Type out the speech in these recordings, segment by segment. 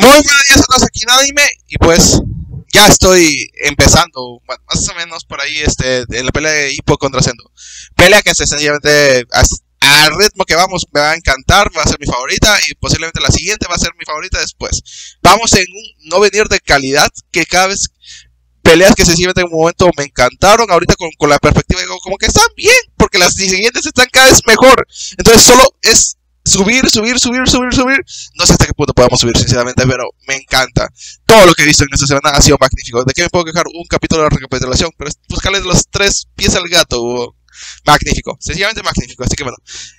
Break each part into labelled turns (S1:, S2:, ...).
S1: Muy buenos días a todos aquí en y pues ya estoy empezando, más o menos por ahí, este, en la pelea de hipo contra Sendo. Pelea que sencillamente al ritmo que vamos me va a encantar, va a ser mi favorita y posiblemente la siguiente va a ser mi favorita después. Vamos en un no venir de calidad que cada vez peleas que sencillamente en un momento me encantaron, ahorita con, con la perspectiva como que están bien, porque las siguientes están cada vez mejor. Entonces solo es subir, subir, subir, subir, subir. No sé hasta qué punto podemos subir, sinceramente, pero me encanta. Todo lo que he visto en esta semana ha sido magnífico. ¿De qué me puedo quejar? Un capítulo de recapitulación, pero buscarle los tres pies al gato, Magnífico, sencillamente magnífico. Así que bueno,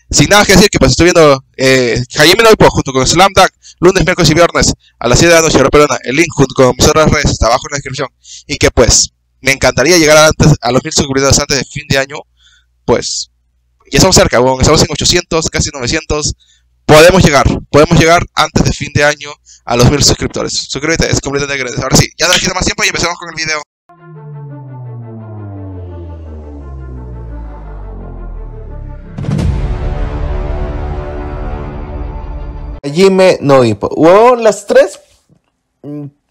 S1: sin nada que decir, que pues estoy viendo eh, Jaime Noypo, junto con Slam lunes, miércoles y viernes a las 7 de la noche, la El link junto con mis otras redes está abajo en la descripción. Y que pues, me encantaría llegar antes, a los mil suscriptores antes de fin de año. Pues, ya estamos cerca, Estamos en 800, casi 900. Podemos llegar. Podemos llegar antes de fin de año a los mil suscriptores. Suscríbete, es completamente gratis. Ahora sí, ya no más tiempo y empezamos con el video. no las tres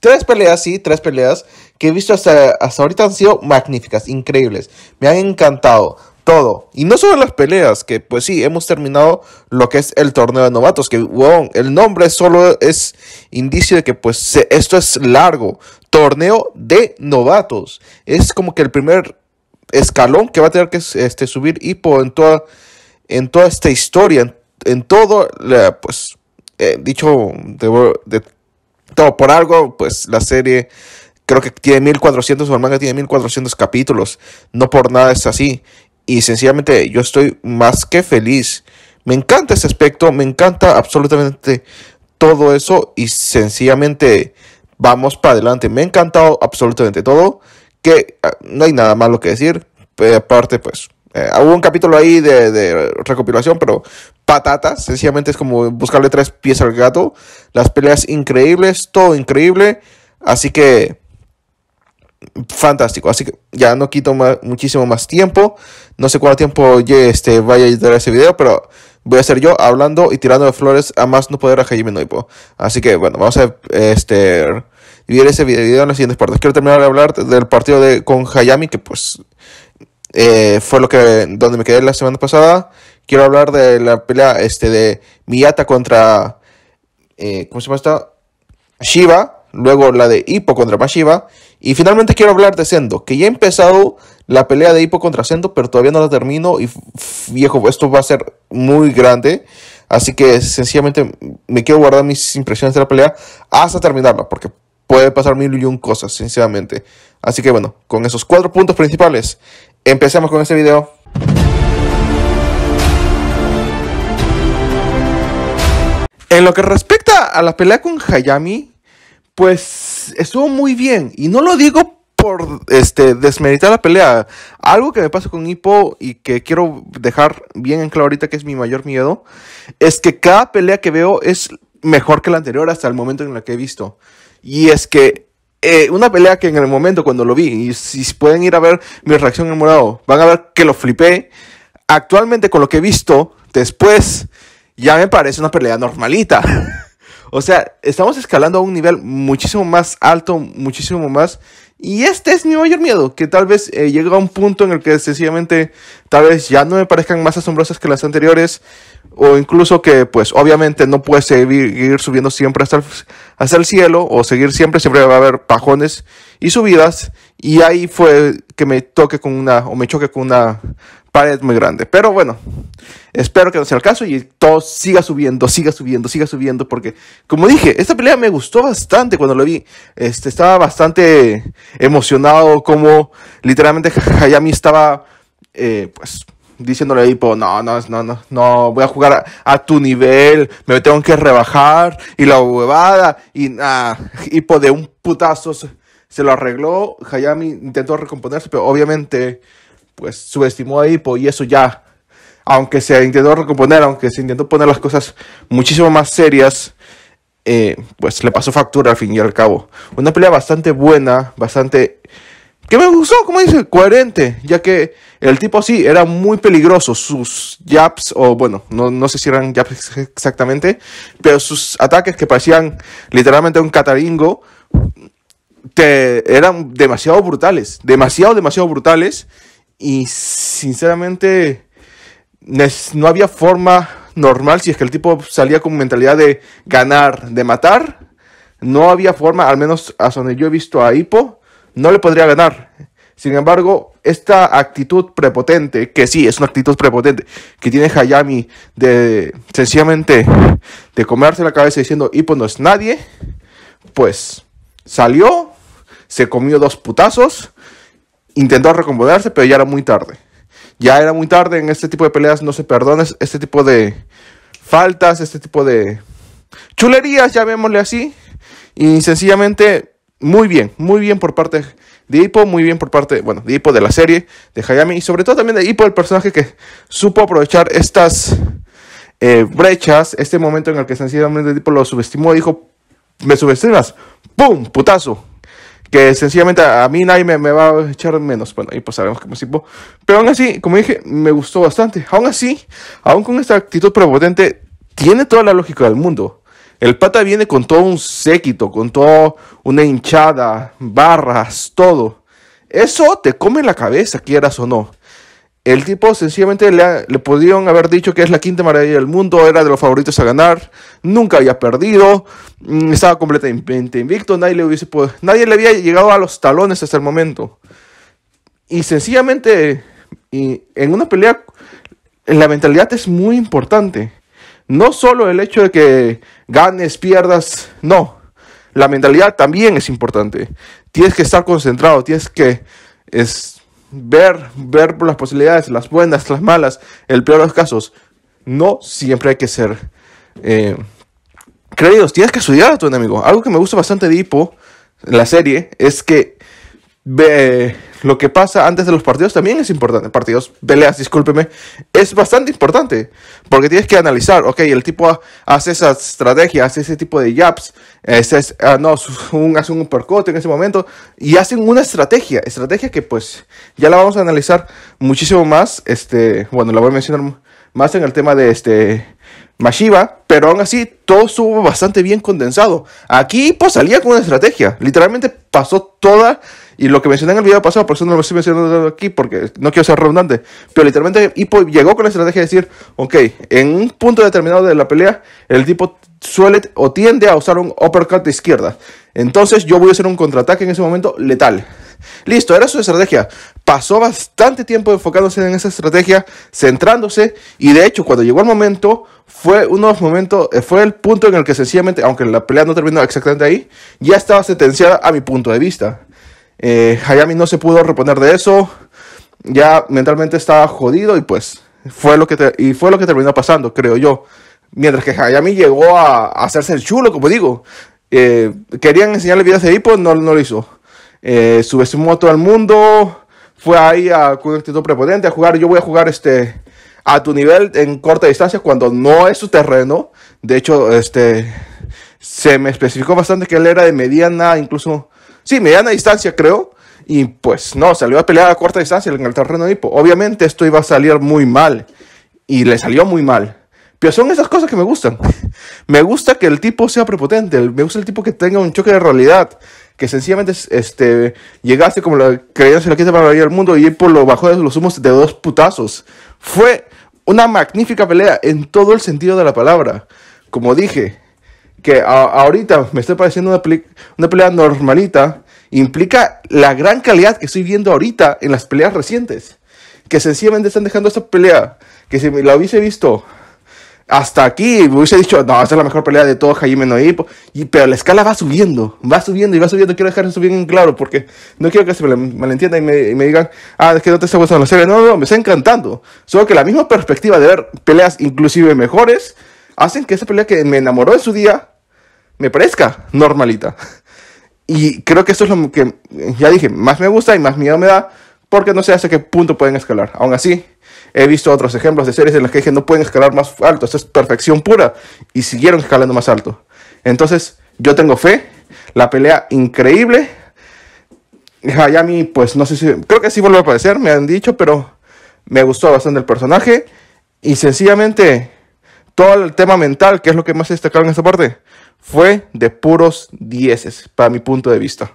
S1: tres peleas, sí, tres peleas que he visto hasta, hasta ahorita han sido magníficas, increíbles. Me han encantado todo. Y no solo las peleas, que pues sí, hemos terminado lo que es el torneo de novatos, que wow, el nombre solo es indicio de que pues esto es largo. Torneo de novatos. Es como que el primer escalón que va a tener que este, subir Hippo en toda, en toda esta historia, en, todo, pues, eh, dicho de, todo por algo, pues la serie creo que tiene 1400, o el manga tiene 1400 capítulos, no por nada es así y sencillamente yo estoy más que feliz. Me encanta ese aspecto, me encanta absolutamente todo eso y sencillamente vamos para adelante. Me ha encantado absolutamente todo, que ah, no hay nada malo que decir. Eh, aparte, pues, eh, hubo un capítulo ahí de, de, recopilación, pero patatas, sencillamente es como buscarle tres pies al gato. Las peleas increíbles, todo increíble. Así que fantástico. Así que ya no quito muchísimo más tiempo. No sé cuánto tiempo este, vaya a editar ese video, pero voy a ser yo hablando y tirando de flores a más no poder a Hajime Noipo. Así que bueno, vamos a este, dividir ese video en las siguientes partes. Quiero terminar de hablar del partido de, con Hayami, que pues eh, fue lo que donde me quedé la semana pasada. Quiero hablar de la pelea este, de Miyata contra. Eh, ¿Cómo se llama Shiva. Luego la de Hippo contra Mashiva. Y finalmente quiero hablar de Sendo, que ya he empezado la pelea de Hippo contra Sendo, pero todavía no la termino. Y viejo, esto va a ser muy grande. Así que sencillamente me quiero guardar mis impresiones de la pelea hasta terminarla, porque puede pasar mil y un cosas, sinceramente. Así que bueno, con esos cuatro puntos principales, empecemos con este video. En lo que respecta a la pelea con Hayami, pues estuvo muy bien. Y no lo digo por este, desmeritar la pelea. Algo que me pasa con Hippo y que quiero dejar bien en claro ahorita que es mi mayor miedo, es que cada pelea que veo es mejor que la anterior hasta el momento en la que he visto. Y es que eh, una pelea que en el momento cuando lo vi, y si pueden ir a ver mi reacción en morado, van a ver que lo flipé. Actualmente con lo que he visto después, ya me parece una pelea normalita. O sea, estamos escalando a un nivel muchísimo más alto, muchísimo más. Y este es mi mayor miedo, que tal vez eh, llegue a un punto en el que sencillamente tal vez ya no me parezcan más asombrosas que las anteriores, o incluso que pues obviamente no puede seguir subiendo siempre hasta el, el cielo, o seguir siempre, siempre va a haber pajones y subidas, y ahí fue que me toque con una, o me choque con una pared muy grande. Pero bueno, espero que no sea el caso y todo siga subiendo, siga subiendo, siga subiendo. Porque, como dije, esta pelea me gustó bastante cuando lo vi. Este, estaba bastante emocionado como literalmente Hayami estaba, eh, pues, diciéndole tipo, pues, no, no, no, no, voy a jugar a, tu nivel, me tengo que rebajar y la huevada. Y nada, Hippo de un putazo se lo arregló. Hayami intentó recomponerse, pero obviamente pues subestimó a Hippo y eso ya, aunque se intentó recomponer, aunque se intentó poner las cosas muchísimo más serias, eh, pues le pasó factura al fin y al cabo. Una pelea bastante buena, bastante... que me gustó, como dice, coherente, ya que el tipo sí era muy peligroso, sus jabs, o bueno, no, sé si eran jabs exactamente, pero sus ataques que parecían literalmente un cataringo, eran demasiado brutales, demasiado, demasiado brutales. Y sinceramente, no había forma normal, si es que el tipo salía con mentalidad de ganar, de matar, no había forma, al menos hasta donde yo he visto a Hippo, no le podría ganar. Sin embargo, esta actitud prepotente, que sí, es una actitud prepotente, que tiene Hayami de sencillamente de comerse la cabeza diciendo Hippo no es nadie, pues salió, se comió dos putazos, intentó recomodarse, pero ya era muy tarde. Ya era muy tarde, en este tipo de peleas no se perdona este tipo de faltas, este tipo de chulerías, llamémosle así. Y sencillamente, muy bien, muy bien por parte de Hippo, muy bien por parte, bueno, de de la serie, de Hayami, y sobre todo también de Hippo, el personaje que supo aprovechar estas eh, brechas, este momento en el que sencillamente lo subestimó, dijo, me subestimas, ¡pum! ¡Putazo! que sencillamente a, mí nadie me, va a echar menos. Bueno, y pues sabemos que me tipo. Pero aún así, como dije, me gustó bastante. Aún así, aún con esta actitud prepotente, tiene toda la lógica del mundo. El pata viene con todo un séquito, con toda una hinchada, barras, todo. Eso te come la cabeza, quieras o no. El tipo sencillamente le, le pudieron haber dicho que es la quinta maravilla del mundo, era de los favoritos a ganar, nunca había perdido, mm, estaba completamente invicto, nadie le, nadie le había llegado a los talones hasta el momento. Y sencillamente, y en una pelea, la mentalidad es muy importante. No solo el hecho de que ganes, pierdas, no. La mentalidad también es importante. Tienes que estar concentrado, tienes que... Es, ver, ver por las posibilidades, las buenas, las malas, el peor de los casos. No siempre hay que ser eh, creídos. Tienes que estudiar a tu enemigo. Algo que me gusta bastante de Hippo, la serie, es que ve lo que pasa antes de los partidos también es importante. Partidos, peleas, discúlpeme. Es bastante importante. Porque tienes que analizar, ok, el tipo hace esa estrategia, hace ese tipo de jabs, ah, no, hace un percote en ese momento. Y hacen una estrategia. Estrategia que pues ya la vamos a analizar muchísimo más. Este, bueno, la voy a mencionar más en el tema de este Mashiva, pero aún así todo estuvo bastante bien condensado. Aquí pues salía con una estrategia. Literalmente pasó toda, y lo que mencioné en el video pasado, por eso no lo estoy mencionando aquí porque no quiero ser redundante, pero literalmente Hippo llegó con la estrategia de decir, ok, en un punto determinado de la pelea, el tipo suele o tiende a usar un uppercut de izquierda. Entonces yo voy a hacer un contraataque en ese momento letal. Listo, era su estrategia. Pasó bastante tiempo enfocándose en esa estrategia, centrándose y de hecho cuando llegó el momento fue uno de los momentos, eh, fue el punto en el que sencillamente, aunque la pelea no terminó exactamente ahí, ya estaba sentenciada a mi punto de vista. Eh, Hayami no se pudo reponer de eso, ya mentalmente estaba jodido y pues fue lo que fue lo que terminó pasando, creo yo. Mientras que Hayami llegó a hacerse el chulo, como digo. Eh, querían enseñarle videos de hipo, no, no lo hizo. Eh, su moto al mundo, fue ahí a, con actitud prepotente a jugar, yo voy a jugar este a tu nivel en corta distancia cuando no es su terreno. De hecho, este se me especificó bastante que él era de mediana, incluso, sí, mediana distancia creo. Y pues no, salió a pelear a corta distancia en el terreno de hipo. Obviamente esto iba a salir muy mal. Y le salió muy mal. Pero son esas cosas que me gustan. Me gusta que el tipo sea prepotente, me gusta el tipo que tenga un choque de realidad, que sencillamente este, llegase como la creencia la quise para la mundo y ir por lo bajo de los humos de dos putazos. Fue una magnífica pelea en todo el sentido de la palabra. Como dije, que ahorita me estoy pareciendo una, pelea normalita, implica la gran calidad que estoy viendo ahorita en las peleas recientes. Que sencillamente están dejando esta pelea, que si la hubiese visto hasta aquí hubiese dicho, no, esa es la mejor pelea de todos, Jaime Noipo. y, pero la escala va subiendo, va subiendo y va subiendo, quiero dejar eso bien claro, porque no quiero que se me malentienda y me, digan, ah, es que no te está gustando la serie, no, no, me está encantando, solo que la misma perspectiva de ver peleas inclusive mejores, hacen que esa pelea que me enamoró en su día, me parezca normalita. Y creo que eso es lo que, ya dije, más me gusta y más miedo me da, porque no sé hasta qué punto pueden escalar. Aún así, He visto otros ejemplos de series en las que dije no pueden escalar más alto, Esta es perfección pura, y siguieron escalando más alto. Entonces, yo tengo fe, la pelea increíble. Hayami, pues no sé si, creo que sí vuelve a aparecer, me han dicho, pero me gustó bastante el personaje. Y sencillamente, todo el tema mental, que es lo que más destacaron en esta parte, fue de puros dieces, para mi punto de vista.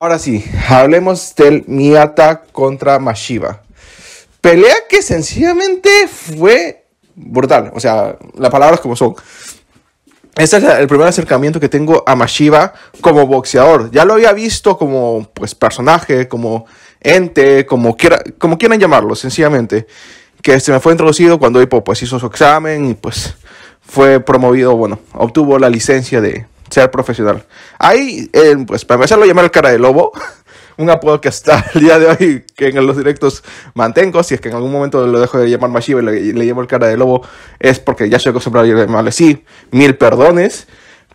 S1: Ahora sí, hablemos del Miata contra Mashiba. Pelea que sencillamente fue brutal. O sea, las palabras como son. Este es el primer acercamiento que tengo a Mashiba como boxeador. Ya lo había visto como pues, personaje, como ente, como, quiera, como quieran llamarlo, sencillamente. Que se me fue introducido cuando pues, hizo su examen y pues fue promovido, bueno, obtuvo la licencia de, ser profesional. Hay, eh, pues para empezar lo llamar el cara de lobo, un apodo que hasta el día de hoy, que en los directos mantengo, si es que en algún momento lo dejo de llamar Mashiva y le, llevo llamo el cara de lobo, es porque ya soy acostumbrado a llamarle así, mil perdones,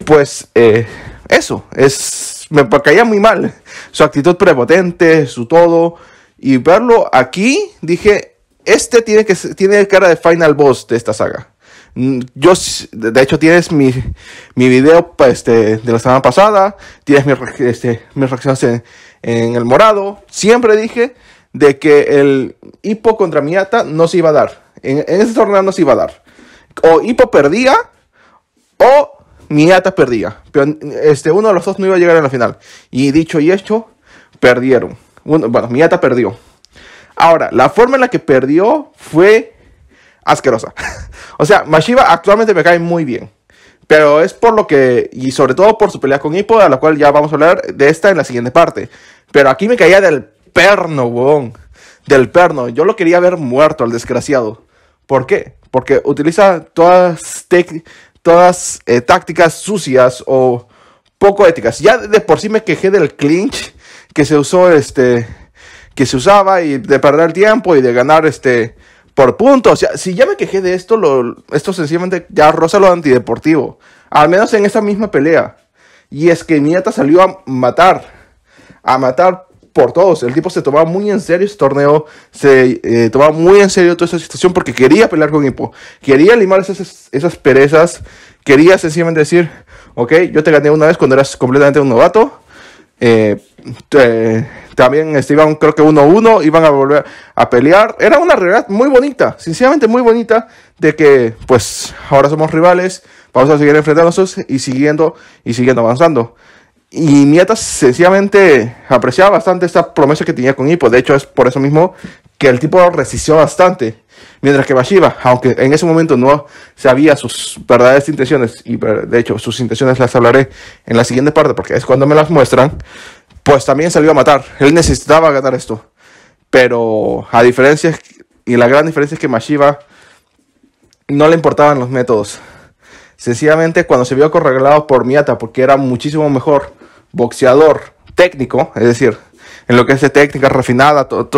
S1: pues eh, eso, es, me caía muy mal, su actitud prepotente, su todo, y verlo aquí, dije, este tiene, que, tiene el cara de final boss de esta saga. Mm, yo, de hecho, tienes mi, mi video pues, este, de la semana pasada, tienes mi, este, mis reacciones en, el morado. Siempre dije de que el hipo contra Miata no se iba a dar. En, en ese torneo no se iba a dar. O hipo perdía o Miata perdía. Pero este, uno de los dos no iba a llegar a la final. Y dicho y hecho, perdieron. Uno, bueno, Miata perdió. Ahora, la forma en la que perdió fue asquerosa. O sea, Mashiva actualmente me cae muy bien. Pero es por lo que, y sobre todo por su pelea con Hippo, a la cual ya vamos a hablar de esta en la siguiente parte. Pero aquí me caía del perno, huevón. Del perno. Yo lo quería ver muerto al desgraciado. ¿Por qué? Porque utiliza todas, todas eh, tácticas sucias o poco éticas. Ya de por sí me quejé del clinch que se usó este que se usaba y de perder tiempo y de ganar este por puntos. O sea, si ya me quejé de esto, lo, esto sencillamente ya roza lo antideportivo. Al menos en esa misma pelea. Y es que Nieta salió a matar. A matar por todos. El tipo se tomaba muy en serio ese torneo, se eh, tomaba muy en serio toda esa situación porque quería pelear con Hippo, quería limar esas, esas perezas, quería sencillamente decir, ok, yo te gané una vez cuando eras completamente un novato, eh, también iban, creo que 1-1, iban a volver a pelear. Era una realidad muy bonita, sinceramente muy bonita, de que pues ahora somos rivales, vamos a seguir enfrentándonos y siguiendo y siguiendo avanzando. Y Miata sencillamente apreciaba bastante esta promesa que tenía con Hippo. De hecho, es por eso mismo que el tipo resistió bastante. Mientras que Mashiba, aunque en ese momento no sabía sus verdaderas intenciones, y eh, de hecho sus intenciones las hablaré en la siguiente parte porque es cuando me las muestran, pues también salió a matar. Él necesitaba ganar esto. Pero a diferencia, y la gran diferencia es que Mashiba no le importaban los métodos. Sencillamente cuando se vio correglado por Miata, porque era muchísimo mejor boxeador técnico, es decir, en lo que es de técnica refinada, todo,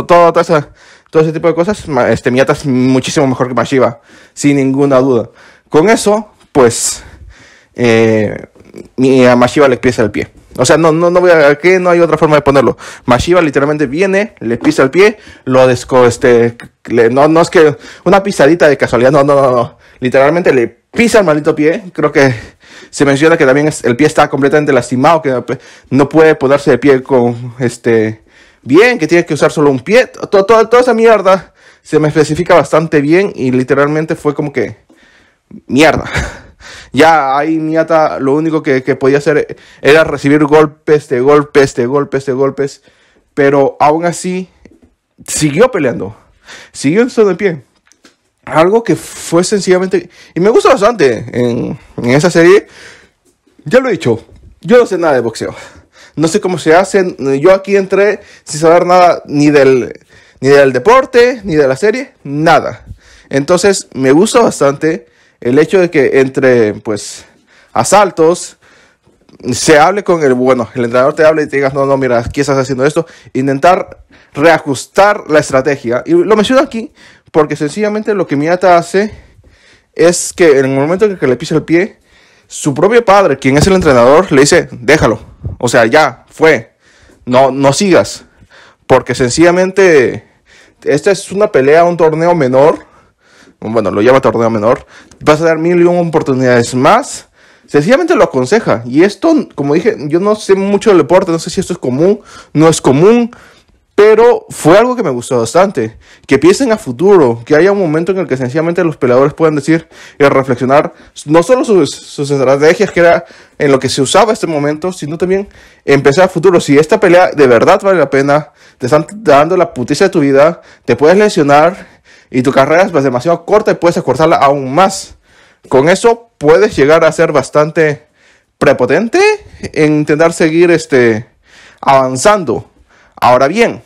S1: ese tipo de cosas, este Miyata es muchísimo mejor que Mashiba, sin ninguna duda. Con eso, pues, eh, a Mashiba le pisa el pie. O sea, no, no, no voy a, que no hay otra forma de ponerlo. Mashiva literalmente viene, le pisa el pie, lo desco, este, no, no es que una pisadita de casualidad, no, no, no, no. Literalmente le pisa el maldito pie, creo que se menciona que también el pie está completamente lastimado, que no puede ponerse de pie con este bien, que tiene que usar solo un pie. toda esa mierda se me especifica bastante bien y literalmente fue como que mierda. Ya ahí Miata lo único que, podía hacer era recibir golpes de golpes de golpes de golpes. Pero aún así siguió peleando. Siguió su de pie algo que fue sencillamente. Y me gusta bastante en, esa serie. Ya lo he dicho, yo no sé nada de boxeo. No sé cómo se hace. Yo aquí entré sin saber nada ni del, ni del deporte, ni de la serie, nada. Entonces me gusta bastante el hecho de que entre pues asaltos se hable con el bueno, el entrenador te hable y te digas, no, no, mira, aquí estás haciendo esto, intentar reajustar la estrategia. Y lo menciono aquí porque sencillamente lo que Miata hace es que en el momento en que le pisa el pie, su propio padre, quien es el entrenador, le dice, déjalo. O sea, ya, fue. No, no sigas. Porque sencillamente esta es una pelea, un torneo menor. Bueno, lo llama torneo menor. Vas a dar mil y un oportunidades más. Sencillamente lo aconseja. Y esto, como dije, yo no sé mucho del deporte. No sé si esto es común. No es común. Pero fue algo que me gustó bastante. Que piensen a futuro, que haya un momento en el que sencillamente los peleadores puedan decir y reflexionar no solo sus, estrategias, que era en lo que se usaba este momento, sino también empezar a futuro. Si esta pelea de verdad vale la pena, te están dando la puticia de tu vida, te puedes lesionar y tu carrera es demasiado corta y puedes acortarla aún más. Con eso puedes llegar a ser bastante prepotente en intentar seguir este, avanzando Ahora bien,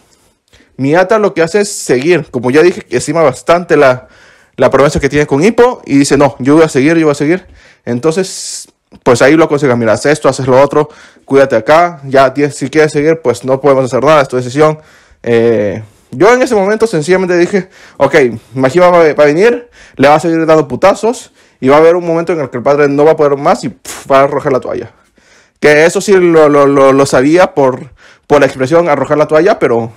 S1: Miata lo que hace es seguir, como ya dije, estima bastante la, la promesa que tiene con Hippo y dice, no, yo voy a seguir, yo voy a seguir. Entonces, pues ahí lo aconseja, mira, haces esto, haces lo otro, cuídate acá, ya si quieres seguir, pues no podemos hacer nada, es tu decisión. Eh, yo en ese momento sencillamente dije, ok, Majima va, a venir, le va a seguir dando putazos y va a haber un momento en el que el padre no va a poder más y va a arrojar la toalla. Que eso sí lo, lo sabía por por la expresión, arrojar la toalla, pero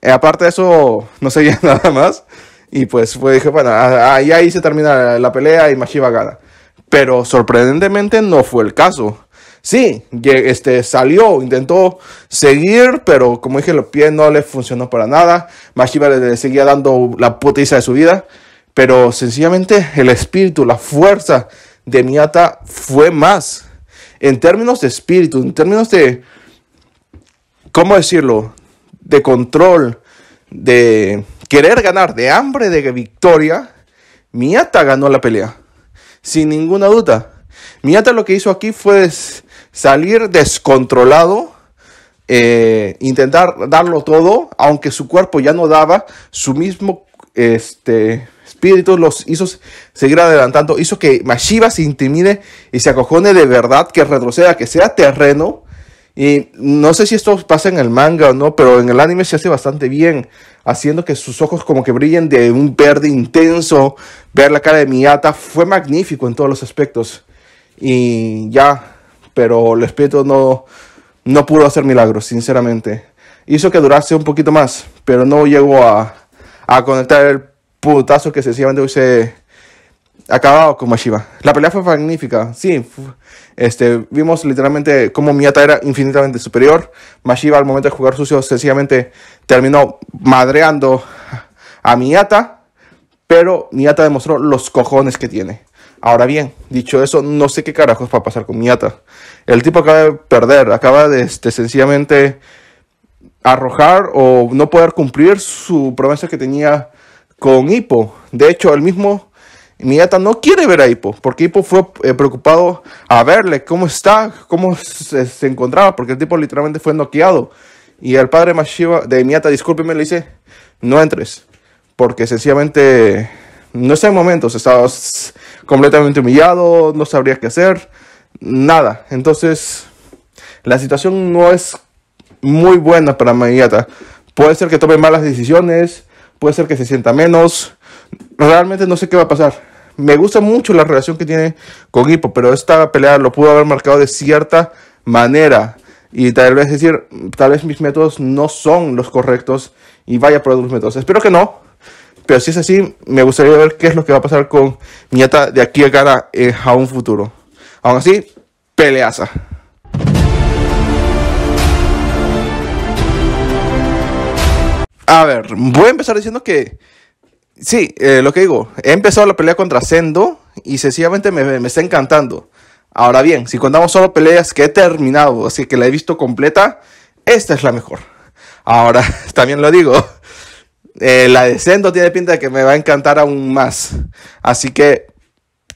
S1: eh, aparte de eso, no seguía nada más. Y pues fue, dije, bueno, ahí, ahí se termina la, pelea y Mashiva gana. Pero sorprendentemente no fue el caso. Sí, este, salió, intentó seguir, pero como dije, los pies no le funcionó para nada. Mashiva le seguía dando la putiza de su vida. Pero sencillamente el espíritu, la fuerza de Miata fue más. En términos de espíritu, en términos de, ¿cómo decirlo? De control, de querer ganar, de hambre de victoria, Miata ganó la pelea. Sin ninguna duda. Miata lo que hizo aquí fue salir descontrolado, eh, intentar darlo todo, aunque su cuerpo ya no daba, su mismo este, espíritu los hizo seguir adelantando, hizo que Mashiva se intimide y se acojone de verdad, que retroceda, que sea terreno y no sé si esto pasa en el manga o no, pero en el anime se hace bastante bien, haciendo que sus ojos como que brillen de un verde intenso. Ver la cara de Miyata fue magnífico en todos los aspectos. Y ya, pero el espíritu no, no pudo hacer milagros, sinceramente. Hizo que durase un poquito más, pero no llegó a, a conectar el putazo que sencillamente hubiese acabado con Mashiva. La pelea fue magnífica, sí. Este, vimos literalmente cómo Miata era infinitamente superior. Mashiva al momento de jugar sucio sencillamente terminó madreando a Miata, Pero Miata demostró los cojones que tiene. Ahora bien, dicho eso, no sé qué carajos va a pasar con Miata. El tipo acaba de perder, acaba de este, sencillamente arrojar o no poder cumplir su promesa que tenía con Hippo. De hecho, el mismo Miyata no quiere ver a Hippo, porque Hippo fue eh, preocupado a verle cómo está, cómo se, encontraba, porque el tipo literalmente fue noqueado. Y el padre Mashiva, de Miyata discúlpeme, le dice, no entres, porque sencillamente no está en momentos, estabas completamente humillado, no sabrías qué hacer, nada. Entonces, la situación no es muy buena para Miyata, Puede ser que tome malas decisiones, puede ser que se sienta menos. Realmente no sé qué va a pasar. Me gusta mucho la relación que tiene con Hippo, pero esta pelea lo pudo haber marcado de cierta manera. Y tal vez decir, tal vez mis métodos no son los correctos y vaya por otros métodos. Espero que no. Pero si es así, me gustaría ver qué es lo que va a pasar con Miata de aquí a cara eh, a un futuro. Aún así, peleaza. A ver, voy a empezar diciendo que Sí, eh, lo que digo, he empezado la pelea contra Sendo y sencillamente me, me, está encantando. Ahora bien, si contamos solo peleas que he terminado, así que la he visto completa, esta es la mejor. Ahora, también lo digo, eh, la de Sendo tiene pinta de que me va a encantar aún más. Así que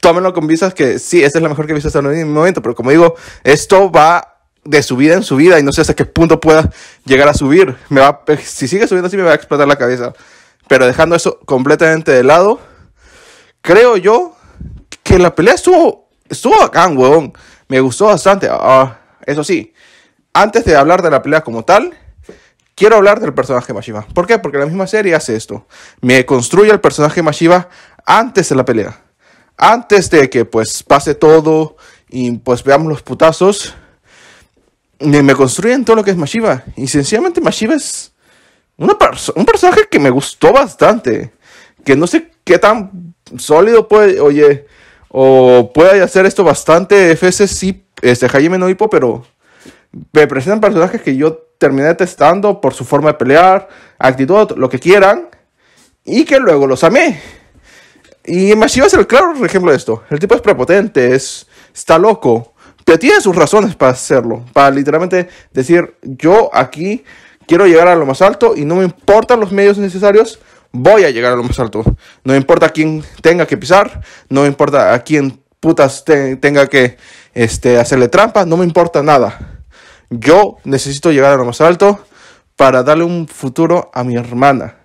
S1: tómenlo con vistas que sí, esta es la mejor que he visto hasta el momento, pero como digo, esto va de subida en subida y no sé hasta qué punto pueda llegar a subir. Me va, si sigue subiendo así me va a explotar la cabeza. Pero dejando eso completamente de lado, creo yo que la pelea estuvo, estuvo bacán, huevón. Me gustó bastante. Ah, eso sí, antes de hablar de la pelea como tal, quiero hablar del personaje Mashiva. ¿Por qué? Porque la misma serie hace esto. Me construye el personaje Mashiva antes de la pelea. Antes de que pues pase todo y pues veamos los putazos. Me construyen todo lo que es Mashiva. Y sencillamente Mashiva es un personaje que me gustó bastante. Que no sé qué tan sólido puede, oye, o puede hacer esto bastante fs sí, este Jaime no hipo, pero me presentan personajes que yo terminé testando por su forma de pelear, actitud, lo que quieran, y que luego los amé. Y Mashiva es el claro ejemplo de esto. El tipo es prepotente, es, está loco, pero tiene sus razones para hacerlo, para literalmente decir, yo aquí quiero llegar a lo más alto y no me importan los medios necesarios, voy a llegar a lo más alto. No me importa a quién tenga que pisar, no me importa a quién putas tenga que este, hacerle trampa, no me importa nada. Yo necesito llegar a lo más alto para darle un futuro a mi hermana.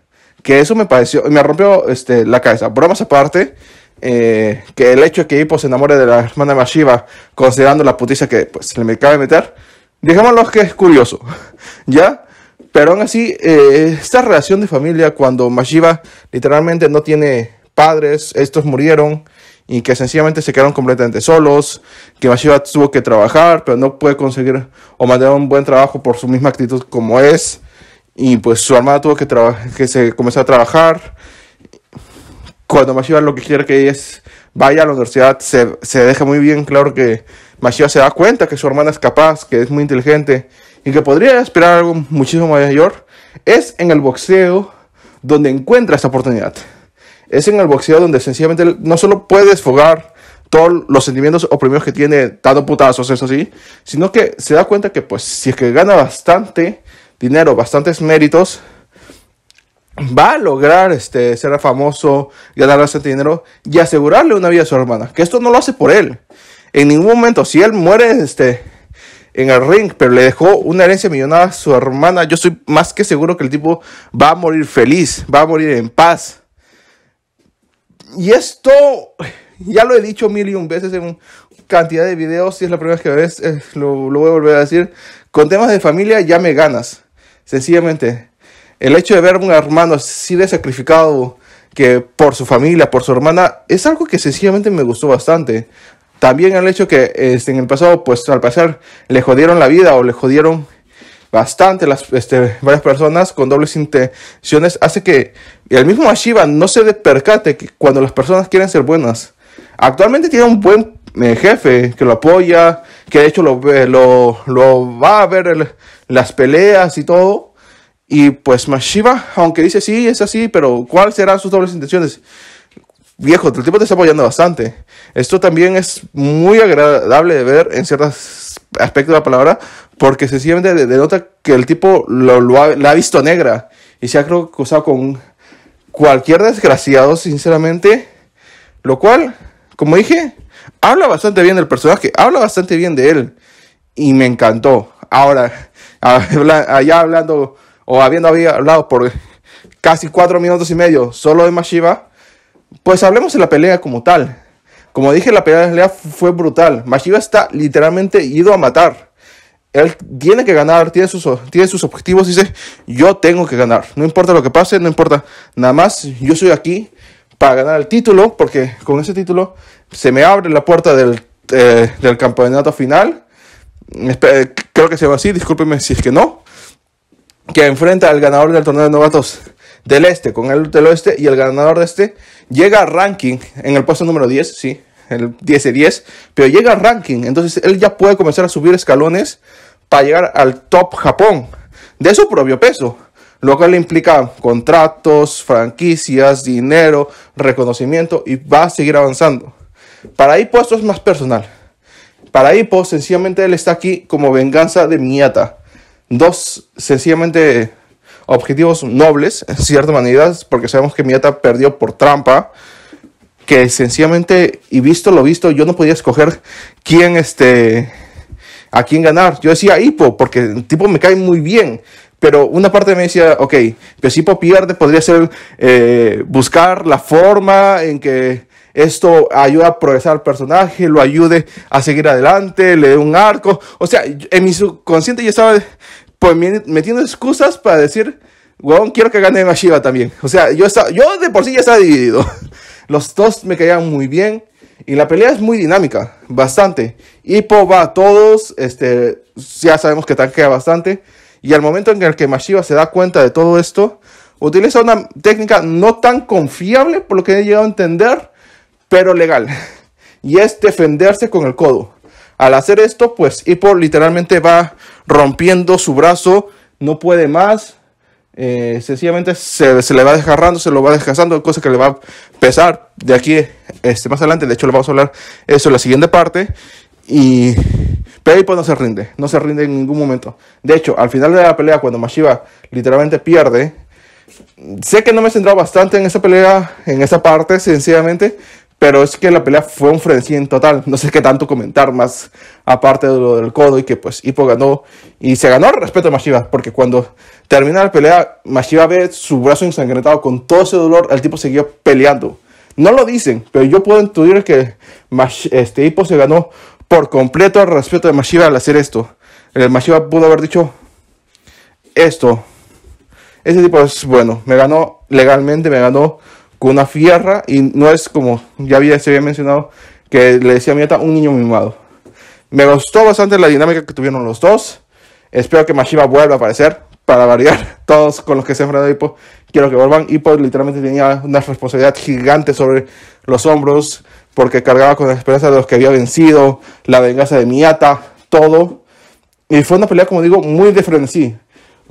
S1: Que eso me pareció, me rompió este, la cabeza. Bromas aparte, eh, que el hecho de que Ipo se enamore de la hermana Mashiva, considerando la putiza que pues, le me cabe meter, dejémoslo que es curioso, ¿ya? Pero aún así, eh, esta relación de familia, cuando Mashiva literalmente no tiene padres, estos murieron y que sencillamente se quedaron completamente solos, que Mashiva tuvo que trabajar, pero no puede conseguir o mantener un buen trabajo por su misma actitud como es, y pues su hermana tuvo que, que se comenzó a trabajar. Cuando Mashiva lo que quiere que ella es vaya a la universidad, se, se deja muy bien claro que Mashiva se da cuenta que su hermana es capaz, que es muy inteligente y que podría esperar algo muchísimo mayor, es en el boxeo donde encuentra esta oportunidad. Es en el boxeo donde sencillamente no solo puede desfogar todos los sentimientos oprimidos que tiene dando putazos, eso sí, sino que se da cuenta que pues si es que gana bastante dinero, bastantes méritos, va a lograr este, ser famoso, ganar bastante dinero y asegurarle una vida a su hermana. Que esto no lo hace por él. En ningún momento, si él muere este, en el ring, pero le dejó una herencia millonada a su hermana. Yo estoy más que seguro que el tipo va a morir feliz, va a morir en paz. Y esto, ya lo he dicho mil y un veces en cantidad de videos, si es la primera vez que ves, eh, lo, voy a volver a decir. Con temas de familia ya me ganas, sencillamente. El hecho de ver a un hermano así de sacrificado, que por su familia, por su hermana, es algo que sencillamente me gustó bastante. También el hecho que este, en el pasado, pues al pasar le jodieron la vida o le jodieron bastante las este, varias personas con dobles intenciones, hace que el mismo Ashiva no se percate que cuando las personas quieren ser buenas. Actualmente tiene un buen eh, jefe que lo apoya, que de hecho lo, lo, va a ver las peleas y todo. Y pues Mashiva, aunque dice sí, es así, pero ¿cuáles serán sus dobles intenciones? Viejo, el tipo te está apoyando bastante. Esto también es muy agradable de ver en ciertos aspectos de la palabra, porque sencillamente denota que el tipo lo, ha, la ha visto negra y se ha cruzado con cualquier desgraciado, sinceramente. Lo cual, como dije, habla bastante bien del personaje, habla bastante bien de él y me encantó. Ahora, allá hablando o habiendo hablado por casi cuatro minutos y medio solo de Mashiva, pues hablemos de la pelea como tal. Como dije, la pelea fue brutal. Mashiva está literalmente ido a matar. Él tiene que ganar, tiene sus, tiene sus objetivos. Dice, yo tengo que ganar. No importa lo que pase, no importa. Nada más, yo soy aquí para ganar el título, porque con ese título se me abre la puerta del, eh, del campeonato final. Creo que se va así, discúlpeme si es que no. Que enfrenta al ganador del torneo de novatos del este con el del oeste y el ganador de este llega a ranking en el puesto número 10, sí, el 10 10, pero llega a ranking, entonces él ya puede comenzar a subir escalones para llegar al top Japón de su propio peso, lo que le implica contratos, franquicias, dinero, reconocimiento y va a seguir avanzando. Para ahí esto es más personal. Para pues sencillamente él está aquí como venganza de Miata. Dos, sencillamente objetivos nobles, en cierta manera, porque sabemos que Miata perdió por trampa, que sencillamente, y visto lo visto, yo no podía escoger quién, este, a quién ganar. Yo decía Hippo, porque el tipo me cae muy bien, pero una parte me decía, ok, pues Hippo pierde, podría ser eh, buscar la forma en que esto ayuda a progresar al personaje, lo ayude a seguir adelante, le dé un arco. O sea, en mi subconsciente yo estaba pues, metiendo excusas para decir, weón quiero que gane Mashiva también. O sea, yo, yo de por sí ya estaba dividido. Los dos me caían muy bien. Y la pelea es muy dinámica, bastante. Hippo va a todos, este, ya sabemos que tanquea bastante. Y al momento en el que Mashiva se da cuenta de todo esto, utiliza una técnica no tan confiable, por lo que he llegado a entender, pero legal. Y es defenderse con el codo. Al hacer esto, pues Hippo literalmente va rompiendo su brazo, no puede más, eh, sencillamente se, le va desgarrando, se lo va descansando, cosa que le va a pesar de aquí este, más adelante. De hecho, le vamos a hablar eso en la siguiente parte. Y pues no se rinde, no se rinde en ningún momento. De hecho, al final de la pelea, cuando Mashiva literalmente pierde, sé que no me he centrado bastante en esa pelea, en esa parte, sencillamente, pero es que la pelea fue un frenesí en total. No sé qué tanto comentar más aparte de lo del codo y que pues Hippo ganó. Y se ganó el respeto de Mashiva porque cuando termina la pelea, Mashiva ve su brazo ensangrentado con todo ese dolor. El tipo siguió peleando. No lo dicen, pero yo puedo intuir que este Hippo se ganó por completo el respeto de Mashiva al hacer esto. El Mashiva pudo haber dicho esto. Ese tipo es bueno. Me ganó legalmente, me ganó con una fierra y no es como ya había, se había mencionado que le decía a Miata un niño mimado. Me gustó bastante la dinámica que tuvieron los dos. Espero que Mashima vuelva a aparecer para variar. Todos con los que se enfrentó Hippo quiero que vuelvan. Hippo literalmente tenía una responsabilidad gigante sobre los hombros porque cargaba con la esperanza de los que había vencido, la venganza de Miata, todo. Y fue una pelea, como digo, muy diferente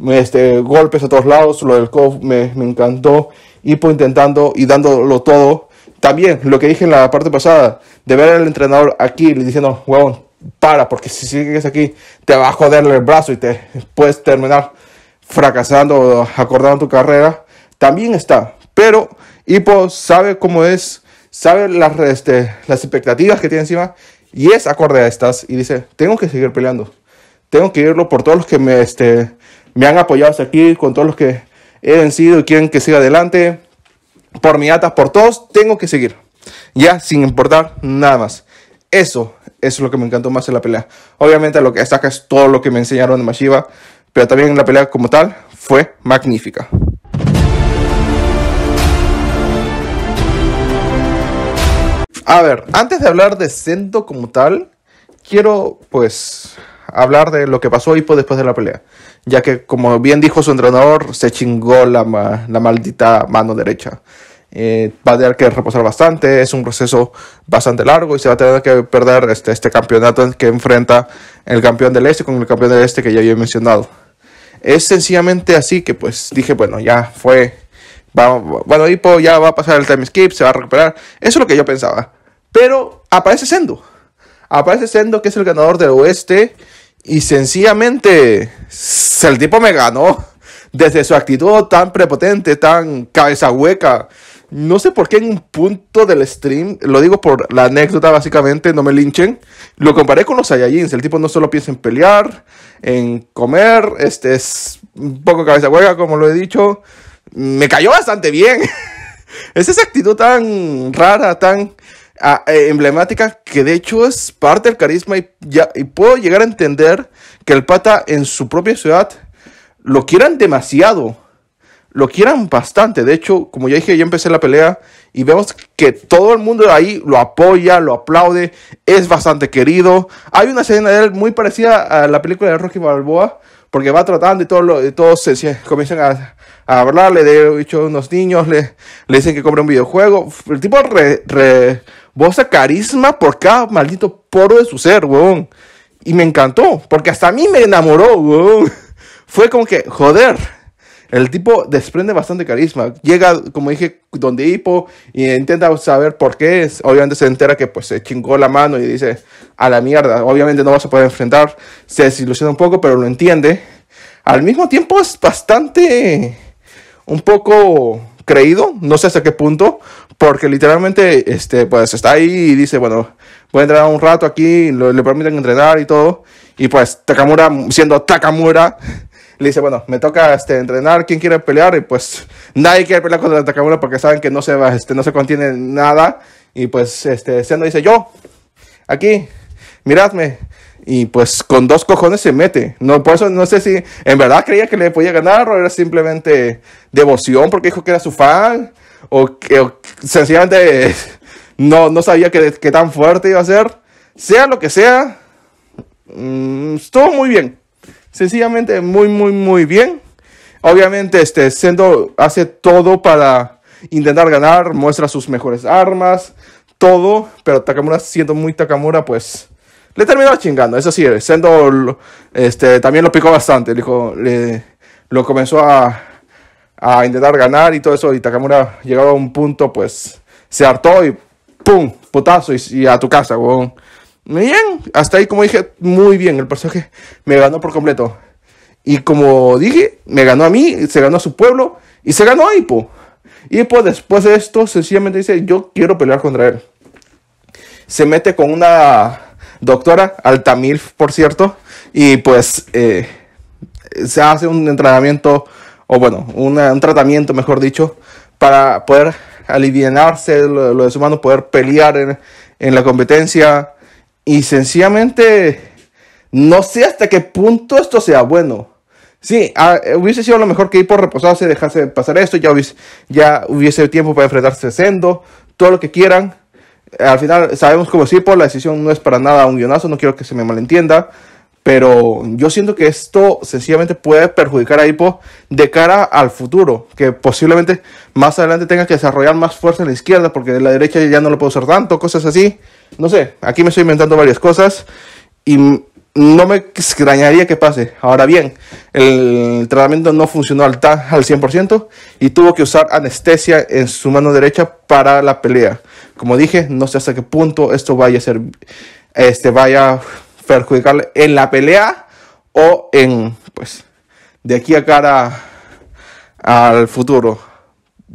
S1: Este, golpes a todos lados, lo del Kof me, me encantó y pues intentando y dándolo todo. También lo que dije en la parte pasada, de ver al entrenador aquí diciendo, huevón, para, porque si sigues aquí te va a joder el brazo y te puedes terminar fracasando, acordando tu carrera, también está. Pero Hippo sabe cómo es, sabe las, este, las expectativas que tiene encima y es acorde a estas y dice, tengo que seguir peleando, tengo que irlo por todos los que me, este, me han apoyado hasta aquí, con todos los que he vencido y quieren que siga adelante. Por mi atas, por todos, tengo que seguir. Ya, sin importar nada más. Eso, eso es lo que me encantó más en la pelea. Obviamente lo que destaca es todo lo que me enseñaron en Mashiva, pero también en la pelea como tal fue magnífica. A ver, antes de hablar de Sendo como tal, quiero pues hablar de lo que pasó Hippo pues, después de la pelea, ya que como bien dijo su entrenador, se chingó la, maldita mano derecha. Eh, va a tener que reposar bastante, es un proceso bastante largo y se va a tener que perder este, este, campeonato que enfrenta el campeón del este con el campeón del este que ya había mencionado. Es sencillamente así que pues dije, bueno, ya fue. bueno, Hippo ya va a pasar el time skip, se va a recuperar. Eso es lo que yo pensaba. Pero aparece Sendo aparece Sendo, que es el ganador del oeste, y sencillamente el tipo me ganó desde su actitud tan prepotente, tan cabeza hueca. No sé por qué en un punto del stream, lo digo por la anécdota básicamente, no me linchen, lo comparé con los Saiyajins. El tipo no solo piensa en pelear, en comer, este es un poco cabeza hueca, como lo he dicho. Me cayó bastante bien. es esa actitud tan rara, tan eh, emblemática que de hecho es parte del carisma y, ya, puedo llegar a entender que el pata en su propia ciudad lo quieran demasiado, lo quieran bastante. De hecho, como ya dije, yo empecé la pelea y vemos que todo el mundo ahí lo apoya, lo aplaude, es bastante querido. Hay una escena de él muy parecida a la película de Rocky Balboa, porque va tratando y, todos se, comienzan a, hablarle. De hecho, unos niños le, le dicen que compre un videojuego. El tipo re, Bosa carisma por cada maldito poro de su ser, weón. Y me encantó, porque hasta a mí me enamoró, weón. Fue como que, joder, el tipo desprende bastante carisma. Llega, como dije, donde Hipo y intenta saber por qué es. Obviamente se entera que pues se chingó la mano y dice, a la mierda, obviamente no vas a poder enfrentar. Se desilusiona un poco, pero lo entiende. Al mismo tiempo es bastante, un poco creído, no sé hasta qué punto, porque literalmente este, pues está ahí y dice, bueno, voy a entrenar un rato aquí, le permiten entrenar y todo, y pues Takamura, siendo Takamura, le dice, bueno, me toca este, entrenar, ¿quién quiere pelear? Y pues nadie quiere pelear contra Takamura porque saben que no se, va, este, no se contiene nada, y pues este, siendo dice, yo, aquí, miradme, y pues con dos cojones se mete. No, por eso no sé si en verdad creía que le podía ganar o era simplemente devoción porque dijo que era su fan o que sencillamente no, no sabía que, tan fuerte iba a ser. Sea lo que sea, mm, estuvo muy bien. Sencillamente muy, muy, muy bien. Obviamente, este, Sendo hace todo para intentar ganar, muestra sus mejores armas, todo, pero Takamura, siendo muy Takamura, pues le terminó chingando, eso sí, siendo este, también lo picó bastante, dijo, le, lo comenzó a, a intentar ganar y todo eso, y Takamura llegaba a un punto, pues, se hartó y ¡pum! Putazo y, a tu casa, muy Bien, hasta ahí como dije, muy bien, el personaje me ganó por completo. Y como dije, me ganó a mí, se ganó a su pueblo y se ganó a y pues después de esto sencillamente dice, yo quiero pelear contra él. Se mete con una doctora, Altamil, por cierto, y pues eh, se hace un entrenamiento, o bueno, un tratamiento, mejor dicho, para poder aliviarse lo, de su mano, poder pelear en, la competencia, y sencillamente no sé hasta qué punto esto sea bueno. Sí, ah, eh, hubiese sido lo mejor que ir por reposarse, dejarse pasar esto, ya hubiese, ya hubiese tiempo para enfrentarse a Sendo, todo lo que quieran. Al final sabemos como es por la decisión no es para nada un guionazo, no quiero que se me malentienda, pero yo siento que esto sencillamente puede perjudicar a Hippo de cara al futuro, que posiblemente más adelante tenga que desarrollar más fuerza en la izquierda, porque de la derecha ya no lo puedo usar tanto, cosas así. No sé, aquí me estoy inventando varias cosas y no me extrañaría que pase. Ahora bien, el tratamiento no funcionó al, 100% y tuvo que usar anestesia en su mano derecha para la pelea. Como dije, no sé hasta qué punto esto vaya a ser, este, vaya a perjudicarle en la pelea o en, pues, de aquí a cara al futuro.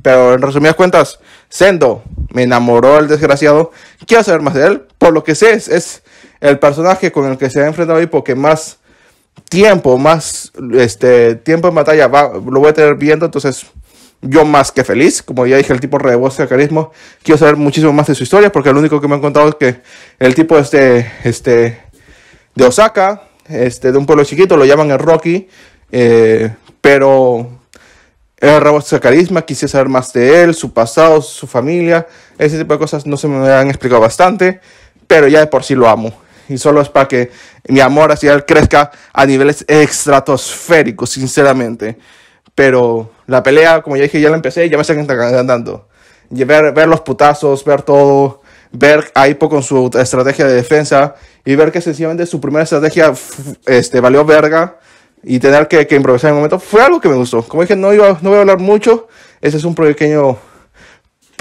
S1: Pero en resumidas cuentas, Sendo me enamoró el desgraciado. Quiero saber más de él. Por lo que sé, es, es el personaje con el que se ha enfrentado y porque más tiempo, más este, tiempo en batalla lo voy a tener viendo, entonces yo más que feliz, como ya dije, el tipo rebosa carisma, quiero saber muchísimo más de su historia porque lo único que me han contado es que el tipo este, este, de Osaka, este, de un pueblo chiquito, lo llaman el Rocky, eh, pero era rebosa carisma, quisiera saber más de él, su pasado, su familia, ese tipo de cosas no se me han explicado bastante, pero ya de por sí lo amo y solo es para que mi amor hacia él crezca a niveles estratosféricos, sinceramente. Pero la pelea, como ya dije, ya la empecé y ya me están andando. ver, ver los putazos, ver todo, ver a Hippo con su estrategia de defensa y ver que sencillamente su primera estrategia este, valió verga y tener que, improvisar en el momento fue algo que me gustó. Como dije, no, iba, no voy a hablar mucho. Ese es un pequeño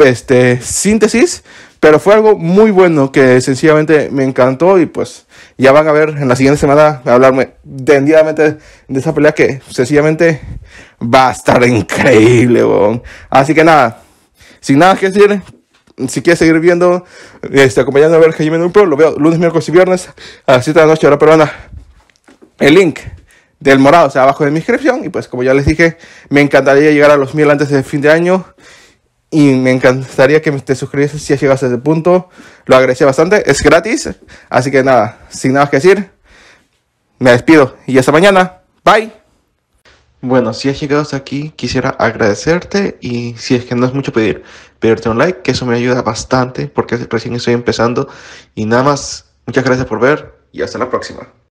S1: este, síntesis, pero fue algo muy bueno que sencillamente me encantó y pues ya van a ver en la siguiente semana hablarme tendidamente de esa pelea que sencillamente va a estar increíble, Así que nada, sin nada que decir, si quieres seguir viendo, este, acompañando a ver Jaime Pro, lo veo lunes, miércoles y viernes a las 7 de la noche, hora peruana. El link del morado, está sea, abajo de mi inscripción. Y pues, como ya les dije, me encantaría llegar a los mil antes del fin de año. Y me encantaría que te suscribieses si has llegado a ese punto. Lo agradecía bastante, es gratis. Así que nada, sin nada más que decir, me despido y hasta mañana. Bye. Bueno, si has llegado hasta aquí, quisiera agradecerte y si es que no es mucho pedir, pedirte un like, que eso me ayuda bastante porque recién estoy empezando. Y nada más, muchas gracias por ver y hasta la próxima.